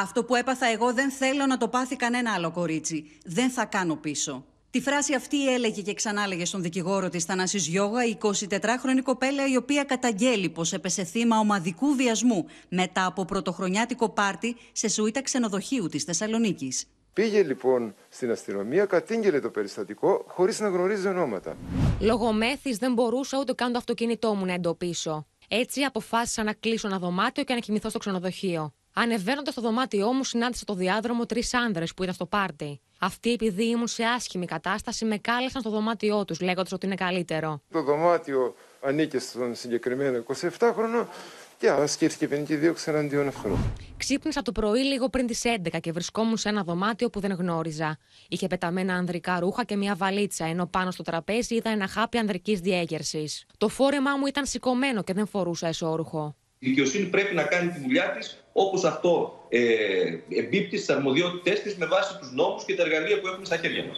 Αυτό που έπαθα εγώ δεν θέλω να το πάθει κανένα άλλο κορίτσι. Δεν θα κάνω πίσω. Τη φράση αυτή έλεγε και ξανάλεγε στον δικηγόρο της Θανάσης Γιώγα η 24χρονη κοπέλα η οποία καταγγέλει πως έπεσε θύμα ομαδικού βιασμού μετά από πρωτοχρονιάτικο πάρτι σε σουίτα ξενοδοχείου της Θεσσαλονίκης. Πήγε λοιπόν στην αστυνομία, κατήγγειλε το περιστατικό χωρίς να γνωρίζει ονόματα. Λόγω δεν μπορούσα ούτε καν το αυτοκίνητό μου να εντοπίσω. Έτσι αποφάσισα να κλείσω ένα δωμάτιο και να κοιμηθώ στο ξενοδοχείο. Ανεβαίνοντας στο δωμάτιό μου, συνάντησα το διάδρομο τρεις άνδρες που ήταν στο πάρτι. Αυτοί, επειδή ήμουν σε άσχημη κατάσταση, με κάλεσαν στο δωμάτιό τους, λέγοντας ότι είναι καλύτερο. Το δωμάτιο ανήκε στον συγκεκριμένο 27χρονο και ασκήθηκε ποινική δίωξη εναντίον αυτού. Ξύπνησα το πρωί λίγο πριν τις 11 και βρισκόμουν σε ένα δωμάτιο που δεν γνώριζα. Είχε πεταμένα ανδρικά ρούχα και μια βαλίτσα, ενώ πάνω στο τραπέζι είδα ένα χάπι ανδρικής διέγερσης. Το φόρεμά μου ήταν σηκωμένο και δεν φορούσα εσόρουχο δικαιοσύνη πρέπει να κάνει τη δουλειά της όπως αυτό ε, εμπίπτει στις αρμοδιότητές της με βάση τους νόμους και τα εργαλεία που έχουμε στα χέρια μας.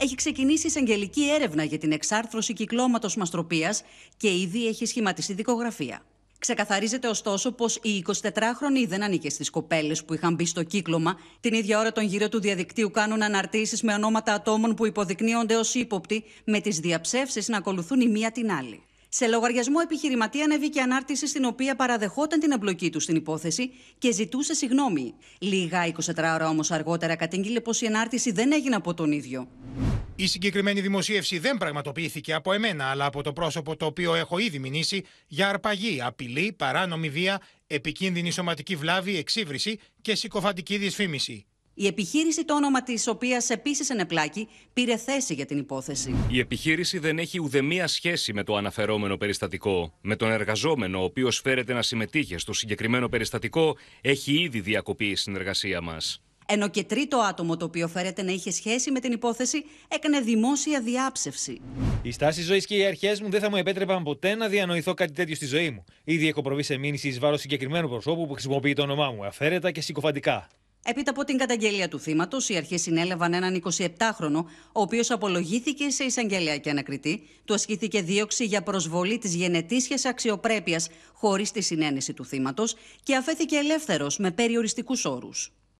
Έχει ξεκινήσει εισαγγελική έρευνα για την εξάρθρωση κυκλώματος μαστροπίας και ήδη έχει σχηματιστεί δικογραφία. Ξεκαθαρίζεται ωστόσο πως οι 24χρονοι δεν ανήκε στις κοπέλες που είχαν μπει στο κύκλωμα. Την ίδια ώρα, τον γύρο του διαδικτύου κάνουν αναρτήσεις με ονόματα ατόμων που υποδεικνύονται ως ύποπτοι, με τις διαψεύσεις να ακολουθούν η μία την άλλη. Σε λογαριασμό επιχειρηματία ανέβηκε ανάρτηση στην οποία παραδεχόταν την εμπλοκή του στην υπόθεση και ζητούσε συγγνώμη. Λίγα 24 ώρα όμως αργότερα κατήγγειλε πως η ανάρτηση δεν έγινε από τον ίδιο. Η συγκεκριμένη δημοσίευση δεν πραγματοποιήθηκε από εμένα, αλλά από το πρόσωπο το οποίο έχω ήδη μηνύσει για αρπαγή, απειλή, παράνομη βία, επικίνδυνη σωματική βλάβη, εξύβριση και συκοφαντική δυσφήμιση. Η επιχείρηση, το όνομα της οποίας επίσης πλάκη, πήρε θέση για την υπόθεση. Η επιχείρηση δεν έχει ουδέμια σχέση με το αναφερόμενο περιστατικό. Με τον εργαζόμενο, ο οποίος φέρεται να συμμετείχε στο συγκεκριμένο περιστατικό, έχει ήδη διακοπεί η συνεργασία μας. Ενώ και τρίτο άτομο το οποίο φέρεται να είχε σχέση με την υπόθεση έκανε δημόσια διάψευση. Οι στάσει ζωής και οι αρχές μου δεν θα μου επέτρεπαν ποτέ να διανοηθώ κάτι τέτοιο στη ζωή μου. Ήδη έχω προβεί σε μήνυση εις βάρος συγκεκριμένου προσώπου που χρησιμοποιεί το όνομά μου, αφαίρετα και συκοφαντικά. Έπειτα από την καταγγελία του θύματος, οι αρχές συνέλαβαν έναν 27χρονο, ο οποίος απολογήθηκε σε εισαγγελία και ανακριτή. Του ασκήθηκε δίωξη για προσβολή της γενετήσιας αξιοπρέπειας χωρίς τη συνένεση του θύματος και αφέθηκε ελεύθερος με περιοριστικούς όρους.